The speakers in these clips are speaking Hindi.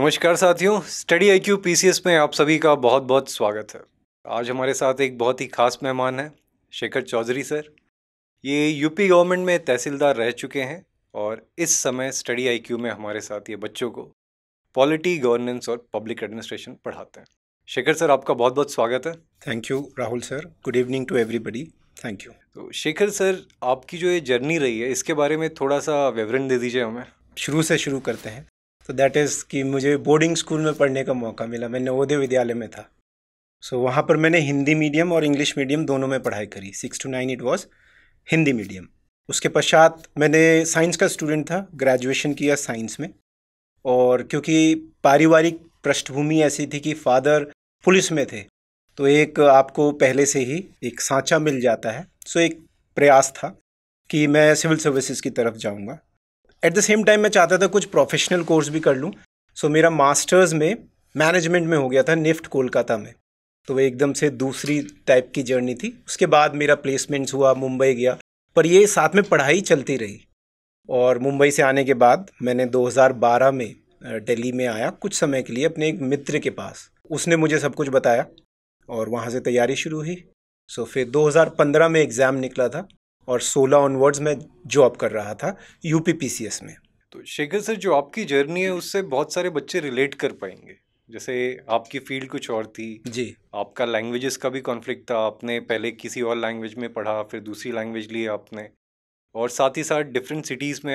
नमस्कार साथियों स्टडी आई क्यू पी में आप सभी का बहुत बहुत स्वागत है आज हमारे साथ एक बहुत ही खास मेहमान हैं शेखर चौधरी सर ये यूपी गवर्नमेंट में तहसीलदार रह चुके हैं और इस समय स्टडी आई क्यू में हमारे साथ ये बच्चों को पॉलिटी गवर्नेंस और पब्लिक एडमिनिस्ट्रेशन पढ़ाते हैं शेखर सर आपका बहुत बहुत स्वागत है thank you Rahul sir good evening to everybody thank you तो शेखर सर आपकी जो ये जर्नी रही है इसके बारे में थोड़ा सा विवरण दे दीजिए हमें शुरू से शुरू करते हैं तो दैट इज़ कि मुझे बोर्डिंग स्कूल में पढ़ने का मौका मिला मैं नवोदय विद्यालय में था सो so, वहाँ पर मैंने हिंदी मीडियम और इंग्लिश मीडियम दोनों में पढ़ाई करी six to nine it was Hindi medium उसके पश्चात मैंने साइंस का स्टूडेंट था ग्रेजुएशन किया साइंस में और क्योंकि पारिवारिक पृष्ठभूमि ऐसी थी कि फादर पुलिस में थे तो एक आपको पहले से ही एक सांचा मिल जाता है सो एक प्रयास था कि मैं सिविल सर्विसेज की तरफ जाऊंगा एट द सेम टाइम मैं चाहता था कुछ प्रोफेशनल कोर्स भी कर लूँ सो so, मेरा मास्टर्स में मैनेजमेंट में हो गया था निफ्ट कोलकाता में तो वह एकदम से दूसरी टाइप की जर्नी थी उसके बाद मेरा प्लेसमेंट्स हुआ मुंबई गया पर ये साथ में पढ़ाई चलती रही और मुंबई से आने के बाद मैंने 2012 में दिल्ली में आया कुछ समय के लिए अपने एक मित्र के पास उसने मुझे सब कुछ बताया और वहाँ से तैयारी शुरू हुई सो फिर 2015 में एग्ज़ाम निकला था और 16 ऑनवर्ड्स में जॉब कर रहा था यू पीसीएस में तो शेखर सर जो आपकी जर्नी है उससे बहुत सारे बच्चे रिलेट कर पाएंगे जैसे आपकी फील्ड कुछ और थी जी आपका लैंग्वेजेस का भी कॉन्फ्लिक्ट था आपने पहले किसी और लैंग्वेज में पढ़ा फिर दूसरी लैंग्वेज ली आपने और साथ ही साथ डिफरेंट सिटीज़ में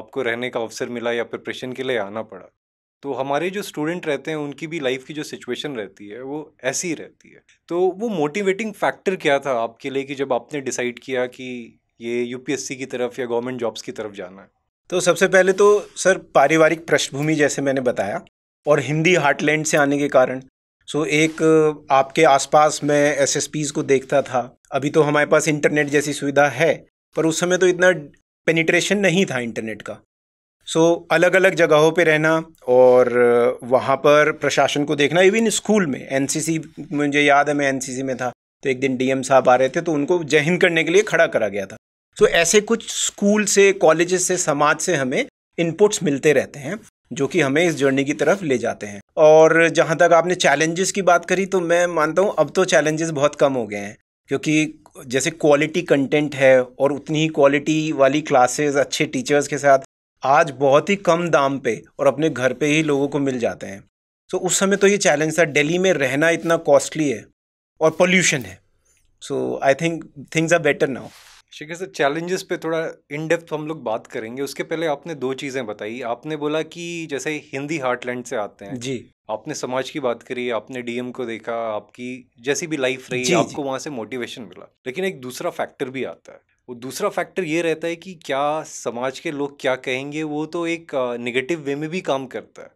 आपको रहने का अवसर मिला या प्रिपरेशन के लिए आना पड़ा तो हमारे जो स्टूडेंट रहते हैं उनकी भी लाइफ की जो सिचुएशन रहती है वो ऐसी रहती है तो वो मोटिवेटिंग फैक्टर क्या था आपके लिए कि जब आपने डिसाइड किया कि ये यूपीएससी की तरफ या गवर्नमेंट जॉब्स की तरफ जाना है तो सबसे पहले तो सर पारिवारिक पृष्ठभूमि जैसे मैंने बताया और हिंदी हार्टलैंड से आने के कारण सो एक आपके आसपास मैं एस को देखता था अभी तो हमारे पास इंटरनेट जैसी सुविधा है पर उस समय तो इतना पेनिट्रेशन नहीं था इंटरनेट का सो so, अलग अलग जगहों पे रहना और वहाँ पर प्रशासन को देखना इवन स्कूल में एनसीसी मुझे याद है मैं एनसीसी में था तो एक दिन डीएम साहब आ रहे थे तो उनको जहन करने के लिए खड़ा करा गया था तो so, ऐसे कुछ स्कूल से कॉलेज से समाज से हमें इनपुट्स मिलते रहते हैं जो कि हमें इस जर्नी की तरफ ले जाते हैं और जहाँ तक आपने चैलेंजेस की बात करी तो मैं मानता हूँ अब तो चैलेंजेस बहुत कम हो गए हैं क्योंकि जैसे क्वालिटी कंटेंट है और उतनी ही क्वालिटी वाली क्लासेस अच्छे टीचर्स के साथ आज बहुत ही कम दाम पे और अपने घर पे ही लोगों को मिल जाते हैं सो so, उस समय तो ये चैलेंज था दिल्ली में रहना इतना कॉस्टली है और पोल्यूशन है so I think things are better now है सर चैलेंजेस पे थोड़ा इन डेप्थ हम लोग बात करेंगे उसके पहले आपने दो चीज़ें बताई आपने बोला कि जैसे हिंदी हार्टलैंड से आते हैं जी आपने समाज की बात करी आपने डीएम को देखा आपकी जैसी भी लाइफ रही आपको वहाँ से मोटिवेशन मिला लेकिन एक दूसरा फैक्टर भी आता है और दूसरा फैक्टर ये रहता है कि क्या समाज के लोग क्या कहेंगे वो तो एक निगेटिव वे में भी काम करता है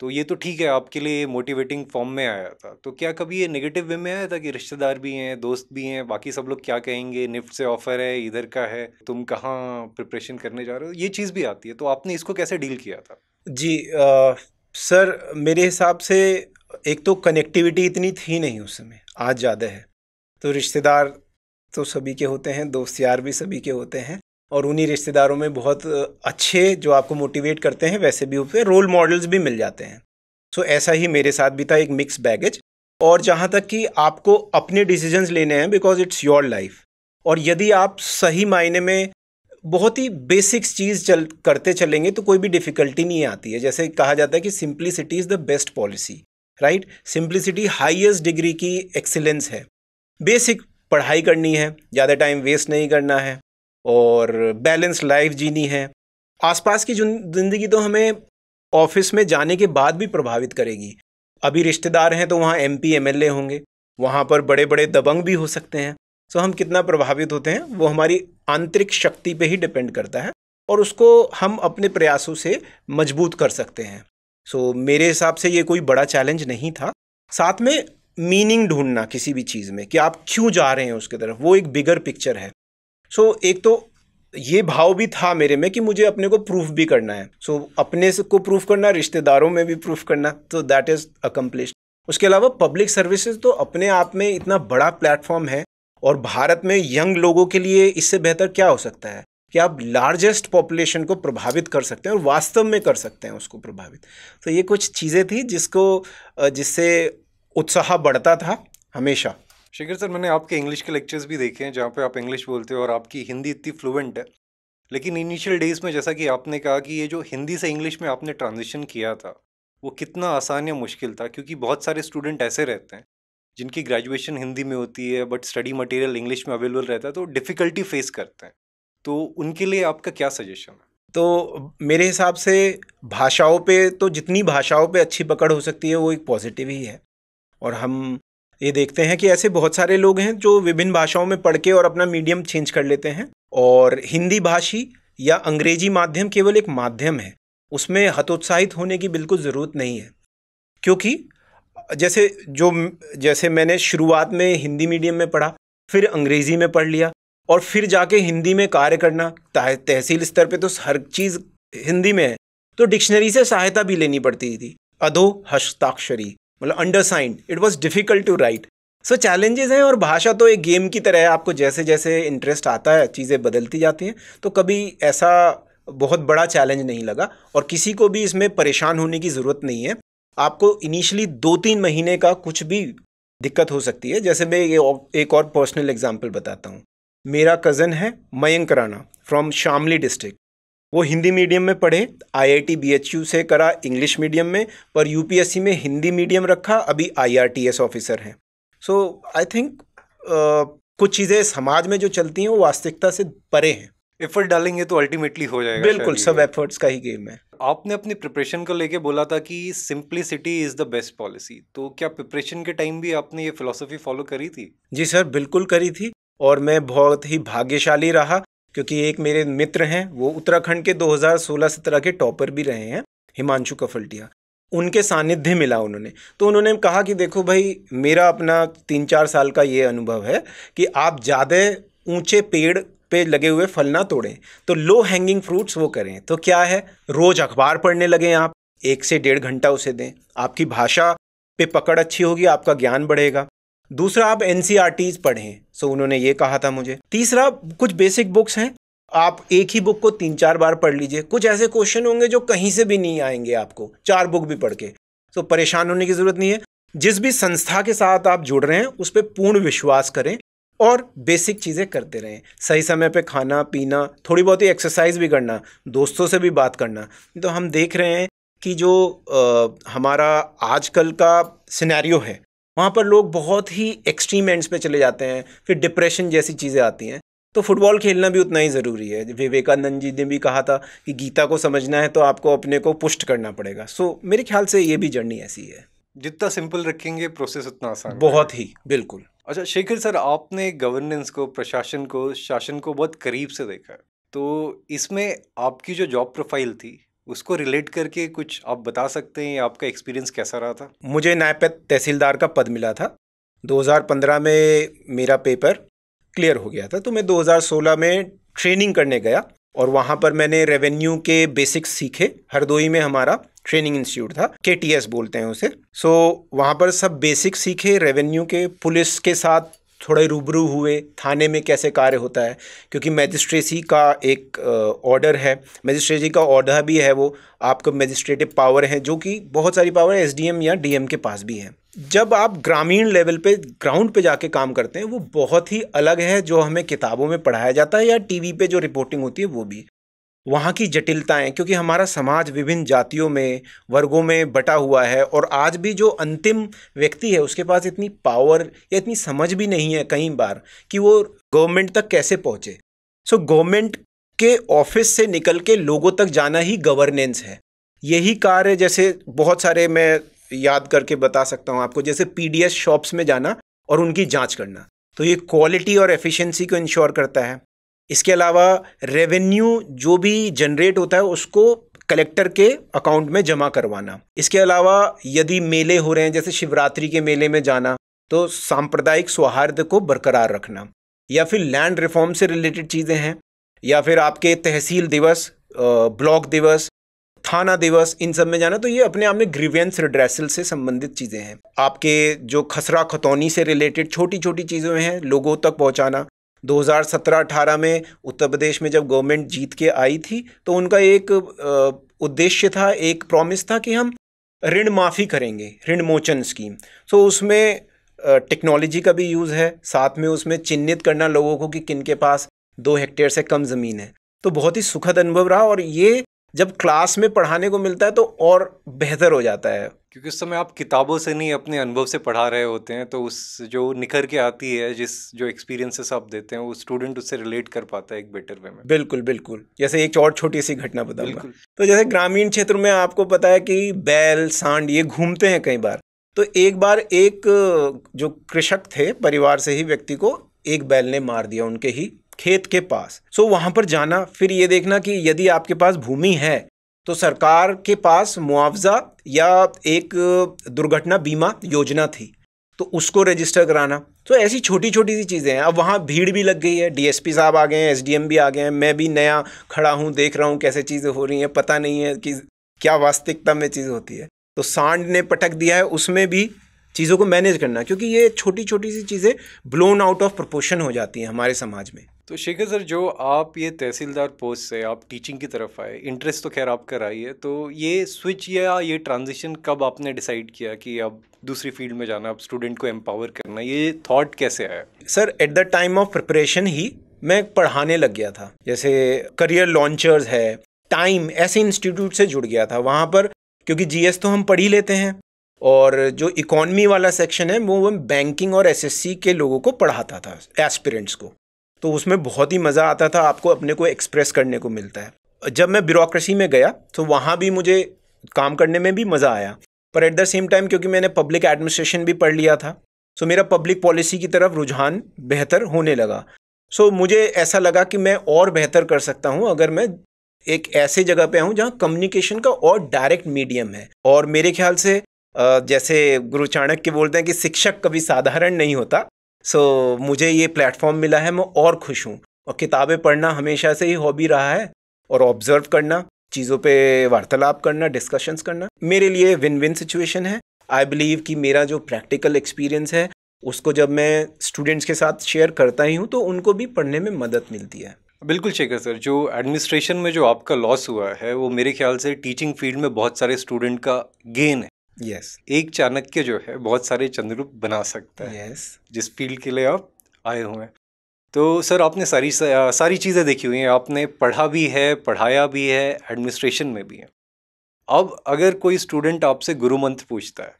तो ये तो ठीक है आपके लिए मोटिवेटिंग फॉर्म में आया था तो क्या कभी ये नेगेटिव वे में आया था कि रिश्तेदार भी हैं दोस्त भी हैं बाकी सब लोग क्या कहेंगे निफ्ट से ऑफर है इधर का है तुम कहाँ प्रिपरेशन करने जा रहे हो ये चीज़ भी आती है तो आपने इसको कैसे डील किया था जी आ, सर मेरे हिसाब से एक तो कनेक्टिविटी इतनी थी नहीं उस समय आज ज़्यादा है तो रिश्तेदार तो सभी के होते हैं दोस्त यार भी सभी के होते हैं और उन्हीं रिश्तेदारों में बहुत अच्छे जो आपको मोटिवेट करते हैं वैसे भी उसमें रोल मॉडल्स भी मिल जाते हैं सो ऐसा ही मेरे साथ भी था एक मिक्स बैगेज और जहाँ तक कि आपको अपने डिसीजंस लेने हैं बिकॉज इट्स योर लाइफ और यदि आप सही मायने में बहुत ही बेसिक्स चीज़ चल करते चलेंगे तो कोई भी डिफ़िकल्टी नहीं आती है जैसे कहा जाता है कि simplicity is the best policy right simplicity highest degree की एक्सीलेंस है बेसिक पढ़ाई करनी है ज़्यादा टाइम वेस्ट नहीं करना है और बैलेंस लाइफ जीनी है आसपास की ज़िंदगी तो हमें ऑफिस में जाने के बाद भी प्रभावित करेगी अभी रिश्तेदार हैं तो वहाँ M P M L A होंगे वहाँ पर बड़े बड़े दबंग भी हो सकते हैं सो तो हम कितना प्रभावित होते हैं वो हमारी आंतरिक शक्ति पे ही डिपेंड करता है और उसको हम अपने प्रयासों से मजबूत कर सकते हैं सो मेरे हिसाब से ये कोई बड़ा चैलेंज नहीं था साथ में मीनिंग ढूंढना किसी भी चीज़ में कि आप क्यों जा रहे हैं उसके तरफ वो एक बिगर पिक्चर है सो so, एक तो ये भाव भी था मेरे में कि मुझे अपने को प्रूफ भी करना है सो so, अपने को प्रूफ करना रिश्तेदारों में भी प्रूफ करना तो दैट इज़ अकम्प्लिश उसके अलावा पब्लिक सर्विसेज तो अपने आप में इतना बड़ा प्लेटफॉर्म है और भारत में यंग लोगों के लिए इससे बेहतर क्या हो सकता है कि आप लार्जेस्ट पॉपुलेशन को प्रभावित कर सकते हैं और वास्तव में कर सकते हैं उसको प्रभावित तो ये कुछ चीज़ें थी जिसको जिससे उत्साह बढ़ता था हमेशा शिखर सर मैंने आपके इंग्लिश के लेक्चर्स भी देखे हैं जहाँ पे आप इंग्लिश बोलते हो और आपकी हिंदी इतनी फ्लुएंट है लेकिन इनिशियल डेज में जैसा कि आपने कहा कि ये जो हिंदी से इंग्लिश में आपने ट्रांजिशन किया था वो कितना आसान या मुश्किल था क्योंकि बहुत सारे स्टूडेंट ऐसे रहते हैं जिनकी ग्रेजुएशन हिंदी में होती है बट स्टडी मटेरियल इंग्लिश में अवेलेबल रहता है तो डिफ़िकल्टी फेस करते हैं तो उनके लिए आपका क्या सजेशन है तो मेरे हिसाब से भाषाओं पे तो जितनी भाषाओं पे अच्छी पकड़ हो सकती है वो एक पॉजिटिव ही है और हम ये देखते हैं कि ऐसे बहुत सारे लोग हैं जो विभिन्न भाषाओं में पढ़ के और अपना मीडियम चेंज कर लेते हैं और हिंदी भाषी या अंग्रेजी माध्यम केवल एक माध्यम है उसमें हतोत्साहित होने की बिल्कुल ज़रूरत नहीं है क्योंकि जैसे जो जैसे मैंने शुरुआत में हिंदी मीडियम में पढ़ा फिर अंग्रेज़ी में पढ़ लिया और फिर जाके हिंदी में कार्य करना तहसील स्तर पे तो हर चीज़ हिंदी में है तो डिक्शनरी से सहायता भी लेनी पड़ती थी अधो हस्ताक्षरी मतलब undersigned it was difficult to write so challenges हैं और भाषा तो एक गेम की तरह है आपको जैसे जैसे इंटरेस्ट आता है चीज़ें बदलती जाती हैं तो कभी ऐसा बहुत बड़ा चैलेंज नहीं लगा और किसी को भी इसमें परेशान होने की ज़रूरत नहीं है आपको इनिशियली दो तीन महीने का कुछ भी दिक्कत हो सकती है जैसे मैं ये एक और पर्सनल एग्जाम्पल बताता हूँ मेरा कज़न है मयंक राणा फ्रॉम शामली डिस्ट्रिक्ट वो हिंदी मीडियम में पढ़े आईआईटी बीएचयू से करा इंग्लिश मीडियम में पर यूपीएससी में हिंदी मीडियम रखा अभी आईआरटीएस ऑफिसर हैं सो आई थिंक कुछ चीज़ें समाज में जो चलती हैं वो वास्तविकता से परे हैं एफर्ट डालेंगे तो अल्टीमेटली हो जाएगा बिल्कुल सब एफर्ट्स का ही गेम है आपने अपनी प्रिपरेशन को लेके बोला था कि simplicity is the best policy तो क्या प्रिपरेशन के टाइम भी आपने ये फिलोसफी फॉलो करी थी जी सर बिल्कुल करी थी और मैं बहुत ही भाग्यशाली रहा क्योंकि एक मेरे मित्र हैं वो उत्तराखंड के 2016-17 के टॉपर भी रहे हैं हिमांशु कफलटिया उनके सानिध्य मिला उन्होंने तो उन्होंने कहा कि देखो भाई मेरा अपना तीन चार साल का ये अनुभव है कि आप ज़्यादा ऊंचे पेड़ पे लगे हुए फल ना तोड़ें तो लो हैंगिंग फ्रूट्स वो करें तो क्या है रोज़ अखबार पढ़ने लगें आप एक से डेढ़ घंटा उसे दें आपकी भाषा पे पकड़ अच्छी होगी आपका ज्ञान बढ़ेगा दूसरा आप एन e पढ़ें सो उन्होंने ये कहा था मुझे तीसरा कुछ बेसिक बुक्स हैं आप एक ही बुक को तीन चार बार पढ़ लीजिए कुछ ऐसे क्वेश्चन होंगे जो कहीं से भी नहीं आएंगे आपको चार बुक भी पढ़ के तो परेशान होने की ज़रूरत नहीं है जिस भी संस्था के साथ आप जुड़ रहे हैं उस पर पूर्ण विश्वास करें और बेसिक चीज़ें करते रहें सही समय पर खाना पीना थोड़ी बहुत ही एक्सरसाइज भी करना दोस्तों से भी बात करना तो हम देख रहे हैं कि जो आ, हमारा आजकल का सिनेरियो है वहाँ पर लोग बहुत ही एक्सट्रीम एंड्स पे चले जाते हैं फिर डिप्रेशन जैसी चीज़ें आती हैं तो फुटबॉल खेलना भी उतना ही ज़रूरी है विवेकानंद जी ने भी कहा था कि गीता को समझना है तो आपको अपने को पुष्ट करना पड़ेगा सो मेरे ख्याल से ये भी जर्नी ऐसी है जितना सिंपल रखेंगे प्रोसेस उतना आसान बहुत ही बिल्कुल अच्छा शेखर सर आपने गवर्नेंस को प्रशासन को शासन को बहुत करीब से देखा तो इसमें आपकी जो जॉब प्रोफाइल थी उसको रिलेट करके कुछ आप बता सकते हैं आपका एक्सपीरियंस कैसा रहा था मुझे नायपत तहसीलदार का पद मिला था 2015 में मेरा पेपर क्लियर हो गया था तो मैं 2016 में ट्रेनिंग करने गया और वहाँ पर मैंने रेवेन्यू के बेसिक्स सीखे हरदोई में हमारा ट्रेनिंग इंस्टीट्यूट था के बोलते हैं उसे सो so, वहाँ पर सब बेसिक सीखे रेवेन्यू के पुलिस के साथ थोड़े रूबरू हुए थाने में कैसे कार्य होता है क्योंकि मजिस्ट्रेसी का एक ऑर्डर है मजिस्ट्रेसी का ऑर्डर भी है वो आपका मजिस्ट्रेटिव पावर है जो कि बहुत सारी पावर एस डी या एम के पास भी है जब आप ग्रामीण लेवल पे ग्राउंड पे जाके काम करते हैं वो बहुत ही अलग है जो हमें किताबों में पढ़ाया जाता है या टीवी पे जो रिपोर्टिंग होती है वो भी वहाँ की जटिलताएं क्योंकि हमारा समाज विभिन्न जातियों में वर्गों में बटा हुआ है और आज भी जो अंतिम व्यक्ति है उसके पास इतनी पावर या इतनी समझ भी नहीं है कई बार कि वो गवर्नमेंट तक कैसे पहुँचे सो गवर्नमेंट के ऑफिस से निकल के लोगों तक जाना ही गवर्नेंस है यही कार्य जैसे बहुत सारे मैं याद करके बता सकता हूँ आपको जैसे पी शॉप्स में जाना और उनकी जाँच करना तो ये क्वालिटी और एफिशिएंसी को इंश्योर करता है इसके अलावा रेवेन्यू जो भी जनरेट होता है उसको कलेक्टर के अकाउंट में जमा करवाना इसके अलावा यदि मेले हो रहे हैं जैसे शिवरात्रि के मेले में जाना तो सांप्रदायिक सौहार्द को बरकरार रखना या फिर लैंड रिफॉर्म से रिलेटेड चीज़ें हैं या फिर आपके तहसील दिवस ब्लॉक दिवस थाना दिवस इन सब में जाना तो ये अपने आप में ग्रीवियंस रिड्रेसल से संबंधित चीज़ें हैं आपके जो खसरा खतौनी से रिलेटेड छोटी छोटी चीज़ें हैं लोगों तक पहुंचाना 2017-18 में उत्तर प्रदेश में जब गवर्नमेंट जीत के आई थी तो उनका एक उद्देश्य था एक प्रॉमिस था कि हम ऋण माफ़ी करेंगे ऋण मोचन स्कीम सो उसमें टेक्नोलॉजी का भी यूज़ है साथ में उसमें चिन्हित करना लोगों को कि किन के पास दो हेक्टेयर से कम ज़मीन है तो बहुत ही सुखद अनुभव रहा और ये जब क्लास में पढ़ाने को मिलता है तो और बेहतर हो जाता है क्योंकि उस समय आप किताबों से नहीं अपने अनुभव से पढ़ा रहे होते हैं तो उस जो निखर के आती है जिस जो एक्सपीरियंसेस आप देते हैं वो स्टूडेंट उससे रिलेट कर पाता है एक बेटर वे में बिल्कुल बिल्कुल जैसे एक और छोटी सी घटना बताऊंगा तो जैसे ग्रामीण क्षेत्र में आपको पता है कि बैल सांड ये घूमते हैं कई बार तो एक बार एक जो कृषक थे परिवार से ही व्यक्ति को एक बैल ने मार दिया उनके ही खेत के पास सो वहाँ पर जाना फिर ये देखना कि यदि आपके पास भूमि है तो सरकार के पास मुआवजा या एक दुर्घटना बीमा योजना थी तो उसको रजिस्टर कराना तो ऐसी छोटी छोटी सी चीज़ें हैं अब वहाँ भीड़ भी लग गई है डीएसपी साहब आ गए हैं एसडीएम भी आ गए हैं मैं भी नया खड़ा हूँ देख रहा हूँ कैसे चीज़ें हो रही हैं पता नहीं है कि क्या वास्तविकता में चीज़ होती है तो सांड ने पटक दिया है उसमें भी चीज़ों को मैनेज करना क्योंकि ये छोटी छोटी सी चीज़ें ब्लोन आउट ऑफ प्रपोशन हो जाती हैं हमारे समाज में तो शेखर सर जो आप ये तहसीलदार पोस्ट से आप टीचिंग की तरफ आए इंटरेस्ट तो खैर आप कर आई है तो ये स्विच या ये ट्रांजिशन कब आपने डिसाइड किया कि अब दूसरी फील्ड में जाना अब स्टूडेंट को एम्पावर करना ये थॉट कैसे आया sir at the time of preparation ही मैं पढ़ाने लग गया था जैसे करियर लॉन्चर्स है टाइम ऐसे इंस्टीट्यूट से जुड़ गया था वहाँ पर क्योंकि जी तो हम पढ़ ही लेते हैं और जो इकोनमी वाला सेक्शन है वो बैंकिंग और एसएससी के लोगों को पढ़ाता था एस्पिरेंट्स को तो उसमें बहुत ही मज़ा आता था आपको अपने को एक्सप्रेस करने को मिलता है जब मैं ब्यूरोक्रेसी में गया तो वहाँ भी मुझे काम करने में भी मज़ा आया पर एट द सेम टाइम क्योंकि मैंने पब्लिक एडमिनिस्ट्रेशन भी पढ़ लिया था सो तो मेरा पब्लिक पॉलिसी की तरफ रुझान बेहतर होने लगा सो मुझे ऐसा लगा कि मैं और बेहतर कर सकता हूँ अगर मैं एक ऐसे जगह पे आऊँ जहाँ कम्युनिकेशन का और डायरेक्ट मीडियम है और मेरे ख्याल से जैसे गुरु चाणक्य बोलते हैं कि शिक्षक कभी साधारण नहीं होता सो मुझे ये प्लेटफॉर्म मिला है मैं और खुश हूँ और किताबें पढ़ना हमेशा से ही हॉबी रहा है और ऑब्जर्व करना चीज़ों पे वार्तालाप करना डिस्कशंस करना मेरे लिए विन विन सिचुएशन है आई बिलीव कि मेरा जो प्रैक्टिकल एक्सपीरियंस है उसको जब मैं स्टूडेंट्स के साथ शेयर करता ही हूँ तो उनको भी पढ़ने में मदद मिलती है बिल्कुल शेखर सर जो एडमिनिस्ट्रेशन में जो आपका लॉस हुआ है वो मेरे ख्याल से टीचिंग फील्ड में बहुत सारे स्टूडेंट का गेन है यस yes. एक चाणक्य जो है बहुत सारे चंद्रूप बना सकता है yes. जिस फील्ड के लिए आप आए हुए हैं तो सर आपने सारी सारी चीज़ें देखी हुई हैं आपने पढ़ा भी है पढ़ाया भी है एडमिनिस्ट्रेशन में भी है अब अगर कोई स्टूडेंट आपसे गुरु मंत्र पूछता है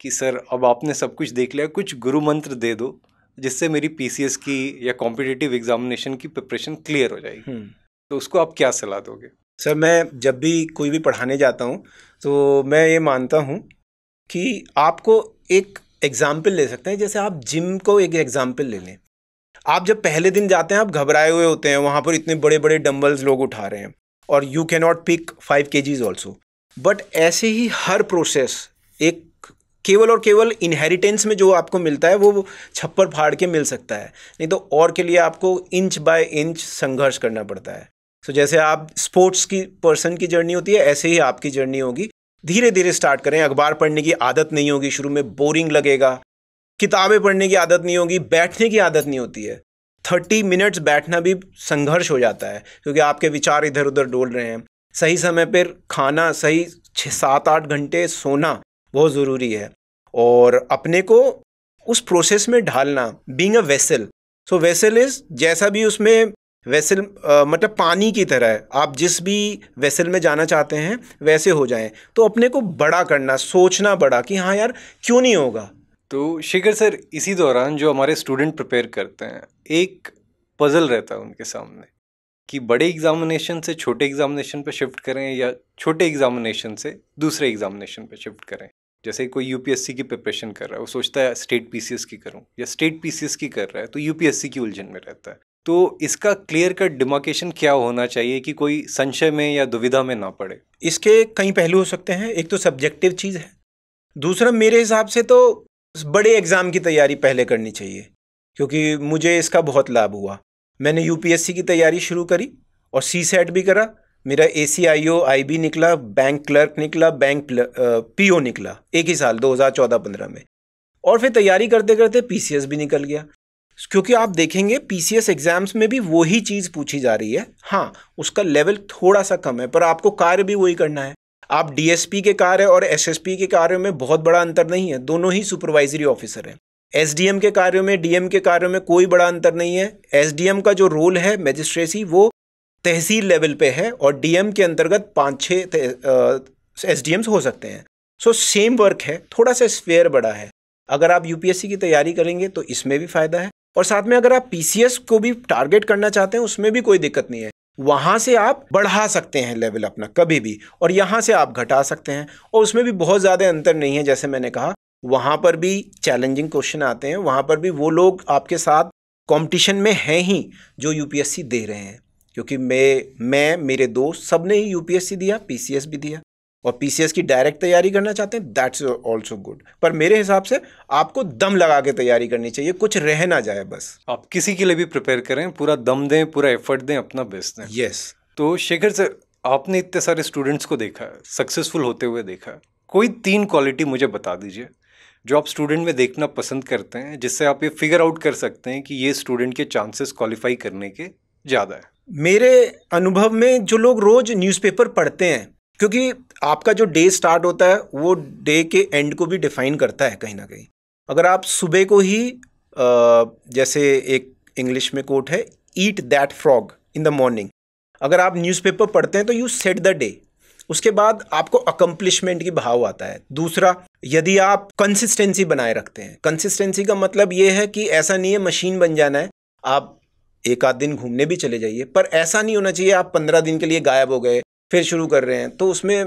कि सर अब आपने सब कुछ देख लिया कुछ गुरु मंत्र दे दो जिससे मेरी पीसीएस की या कॉम्पिटेटिव एग्जामिनेशन की प्रिपरेशन क्लियर हो जाएगी हम्म। तो उसको आप क्या सलाह दोगे सर मैं जब भी कोई भी पढ़ाने जाता हूँ तो मैं ये मानता हूँ कि आपको एक एग्ज़ाम्पल ले सकते हैं जैसे आप जिम को एक एग्ज़ाम्पल ले लें आप जब पहले दिन जाते हैं आप घबराए हुए होते हैं वहाँ पर इतने बड़े बड़े डम्बल्स लोग उठा रहे हैं और you can not pick five K Gs also but ऐसे ही हर प्रोसेस एक केवल और केवल इनहेरिटेंस में जो आपको मिलता है वो छप्पर फाड़ के मिल सकता है नहीं तो और के लिए आपको इंच बाय इंच संघर्ष करना पड़ता है सो so, जैसे आप स्पोर्ट्स की पर्सन की जर्नी होती है ऐसे ही आपकी जर्नी होगी धीरे धीरे स्टार्ट करें अखबार पढ़ने की आदत नहीं होगी शुरू में बोरिंग लगेगा किताबें पढ़ने की आदत नहीं होगी बैठने की आदत नहीं होती है थर्टी मिनट्स बैठना भी संघर्ष हो जाता है क्योंकि आपके विचार इधर उधर डोल रहे हैं सही समय पर खाना सही छः सात आठ घंटे सोना बहुत ज़रूरी है और अपने को उस प्रोसेस में ढालना being a vessel so vessel is जैसा भी उसमें वेसल मतलब पानी की तरह आप जिस भी वेसल में जाना चाहते हैं वैसे हो जाएं तो अपने को बड़ा करना सोचना बड़ा कि हाँ यार क्यों नहीं होगा तो शेखर सर इसी दौरान जो हमारे स्टूडेंट प्रिपेयर करते हैं एक पज़ल रहता है उनके सामने कि बड़े एग्ज़ामिनेशन से छोटे एग्ज़ामिनेशन पर शिफ्ट करें या छोटे एग्ज़ामिनेशन से दूसरे एग्ज़ामिनेशन पर शिफ्ट करें जैसे कोई यूपीएससी की प्रिपरेशन कर रहा है वो सोचता है स्टेट पीसीएस की करूँ या स्टेट पीसीएस की कर रहा है तो यूपीएससी की उलझन में रहता है तो इसका क्लियर कट डिमार्केशन क्या होना चाहिए कि कोई संशय में या दुविधा में ना पड़े इसके कई पहलू हो सकते हैं एक तो सब्जेक्टिव चीज़ है दूसरा मेरे हिसाब से तो बड़े एग्ज़ाम की तैयारी पहले करनी चाहिए क्योंकि मुझे इसका बहुत लाभ हुआ मैंने यूपीएससी की तैयारी शुरू करी और सी सेट भी करा मेरा A C I O I B निकला बैंक क्लर्क निकला बैंक पी ओ निकला एक ही साल 2014-15 में और फिर तैयारी करते करते पी सी एस भी निकल गया क्योंकि आप देखेंगे पीसीएस एग्जाम्स में भी वही चीज़ पूछी जा रही है हाँ उसका लेवल थोड़ा सा कम है पर आपको कार्य भी वही करना है आप डीएसपी के कार्य और एसएसपी के कार्यों में बहुत बड़ा अंतर नहीं है दोनों ही सुपरवाइजरी ऑफिसर हैं एसडीएम के कार्यों में डीएम के कार्यों में कोई बड़ा अंतर नहीं है एसडीएम का जो रोल है मैजिस्ट्रेसी वो तहसील लेवल पे है और डीएम के अंतर्गत पाँच छः एस डी हो सकते हैं सो सेम वर्क है थोड़ा सा स्पेयर बड़ा है अगर आप यूपीएससी की तैयारी करेंगे तो इसमें भी फ़ायदा है और साथ में अगर आप पीसीएस को भी टारगेट करना चाहते हैं उसमें भी कोई दिक्कत नहीं है वहाँ से आप बढ़ा सकते हैं लेवल अपना कभी भी और यहाँ से आप घटा सकते हैं और उसमें भी बहुत ज़्यादा अंतर नहीं है जैसे मैंने कहा वहाँ पर भी चैलेंजिंग क्वेश्चन आते हैं वहाँ पर भी वो लोग आपके साथ कंपटीशन में हैं ही जो यूपीएससी दे रहे हैं क्योंकि मैं मैं मेरे दोस्त सब ने ही यूपीएससी दिया पीसीएस भी दिया और पीसीएस की डायरेक्ट तैयारी करना चाहते हैं दैट्स ऑल्सो गुड पर मेरे हिसाब से आपको दम लगा के तैयारी करनी चाहिए कुछ रह ना जाए बस आप किसी के लिए भी प्रिपेयर करें पूरा दम दें पूरा एफर्ट दें अपना बेस्ट दें यस yes. तो शेखर सर आपने इतने सारे स्टूडेंट्स को देखा है सक्सेसफुल होते हुए देखा है कोई तीन क्वालिटी मुझे बता दीजिए जो आप स्टूडेंट में देखना पसंद करते हैं जिससे आप ये फिगर आउट कर सकते हैं कि ये स्टूडेंट के चांसेस क्वालिफाई करने के ज़्यादा है मेरे अनुभव में जो लोग रोज़ न्यूज़पेपर पढ़ते हैं क्योंकि आपका जो डे स्टार्ट होता है वो डे के एंड को भी डिफाइन करता है कहीं ना कहीं अगर आप सुबह को ही जैसे एक इंग्लिश में कोट है eat that frog in the morning अगर आप न्यूज़पेपर पढ़ते हैं तो यू सेट द डे उसके बाद आपको अकम्पलिशमेंट की भाव आता है दूसरा यदि आप कंसिस्टेंसी बनाए रखते हैं कंसिस्टेंसी का मतलब ये है कि ऐसा नहीं है मशीन बन जाना है आप एक आध दिन घूमने भी चले जाइए पर ऐसा नहीं होना चाहिए आप पंद्रह दिन के लिए गायब हो गए फिर शुरू कर रहे हैं तो उसमें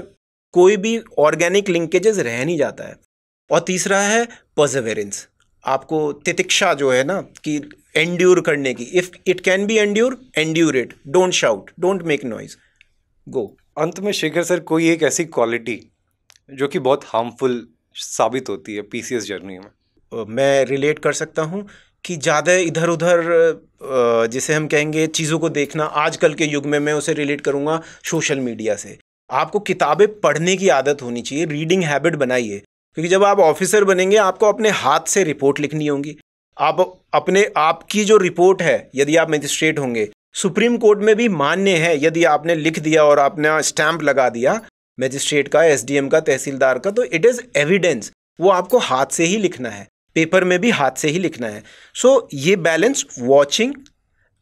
कोई भी ऑर्गेनिक लिंकेजेस रह नहीं जाता है और तीसरा है पर्जवेरेंस आपको तितिक्षा जो है ना कि एंड्यूर करने की if it can be endure endure it don't shout don't make noise go अंत में शेखर सर कोई एक ऐसी क्वालिटी जो कि बहुत हार्मफुल साबित होती है पीसीएस जर्नी में मैं रिलेट कर सकता हूँ कि ज़्यादा इधर उधर जिसे हम कहेंगे चीज़ों को देखना आजकल के युग में मैं उसे रिलेट करूँगा सोशल मीडिया से आपको किताबें पढ़ने की आदत होनी चाहिए रीडिंग हैबिट बनाइए क्योंकि जब आप ऑफिसर बनेंगे आपको अपने हाथ से रिपोर्ट लिखनी होगी आप अपने आपकी जो रिपोर्ट है यदि आप मजिस्ट्रेट होंगे सुप्रीम कोर्ट में भी मान्य है यदि आपने लिख दिया और आपने स्टैंप लगा दिया मजिस्ट्रेट का एसडीएम का तहसीलदार का तो इट इज़ एविडेंस वो आपको हाथ से ही लिखना है पेपर में भी हाथ से ही लिखना है सो so, ये बैलेंस वॉचिंग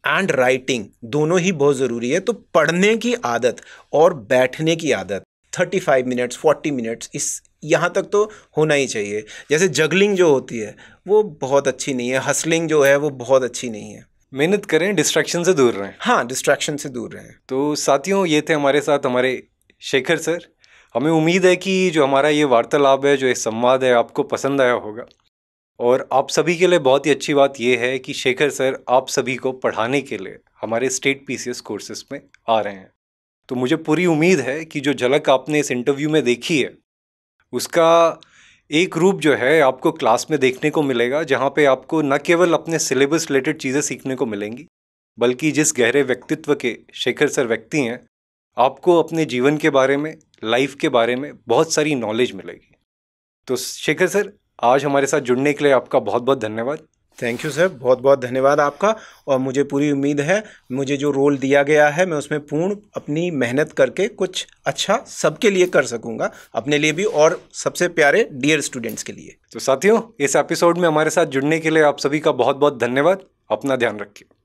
एंड राइटिंग दोनों ही बहुत ज़रूरी है तो पढ़ने की आदत और बैठने की आदत 35 मिनट्स 40 मिनट्स इस यहाँ तक तो होना ही चाहिए जैसे जगलिंग जो होती है वो बहुत अच्छी नहीं है हसलिंग जो है वो बहुत अच्छी नहीं है मेहनत करें डिस्ट्रैक्शन से दूर रहें हाँ डिस्ट्रैक्शन से दूर रहें तो साथियों ये थे हमारे साथ हमारे शेखर सर हमें उम्मीद है कि जो हमारा ये वार्तालाप है जो ये संवाद है आपको पसंद आया होगा और आप सभी के लिए बहुत ही अच्छी बात यह है कि शेखर सर आप सभी को पढ़ाने के लिए हमारे स्टेट पीसीएस कोर्सेस में आ रहे हैं तो मुझे पूरी उम्मीद है कि जो झलक आपने इस इंटरव्यू में देखी है उसका एक रूप जो है आपको क्लास में देखने को मिलेगा जहाँ पे आपको न केवल अपने सिलेबस रिलेटेड चीज़ें सीखने को मिलेंगी बल्कि जिस गहरे व्यक्तित्व के शेखर सर व्यक्ति हैं आपको अपने जीवन के बारे में लाइफ के बारे में बहुत सारी नॉलेज मिलेगी तो शेखर सर आज हमारे साथ जुड़ने के लिए आपका बहुत बहुत धन्यवाद थैंक यू सर बहुत बहुत धन्यवाद आपका और मुझे पूरी उम्मीद है मुझे जो रोल दिया गया है मैं उसमें पूर्ण अपनी मेहनत करके कुछ अच्छा सबके लिए कर सकूंगा अपने लिए भी और सबसे प्यारे डियर स्टूडेंट्स के लिए तो साथियों इस एपिसोड में हमारे साथ जुड़ने के लिए आप सभी का बहुत बहुत धन्यवाद अपना ध्यान रखिए